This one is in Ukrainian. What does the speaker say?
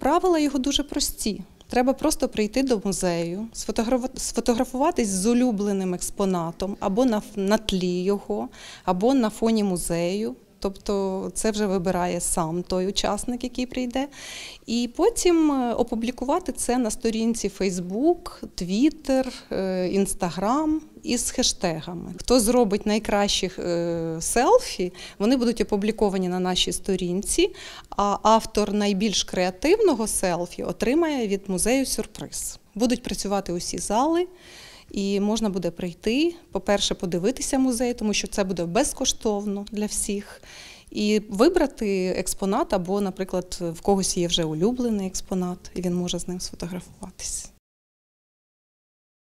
Правила його дуже прості. Треба просто прийти до музею, сфотографуватись з улюбленим експонатом або на тлі його, або на фоні музею тобто це вже вибирає сам той учасник, який прийде. І потім е, опублікувати це на сторінці Facebook, Twitter, е, Instagram із хештегами. Хто зробить найкращих е, селфі, вони будуть опубліковані на нашій сторінці, а автор найбільш креативного селфі отримає від музею сюрприз. Будуть працювати усі зали. І можна буде прийти, по-перше, подивитися музей, тому що це буде безкоштовно для всіх. І вибрати експонат, або, наприклад, в когось є вже улюблений експонат, і він може з ним сфотографуватись.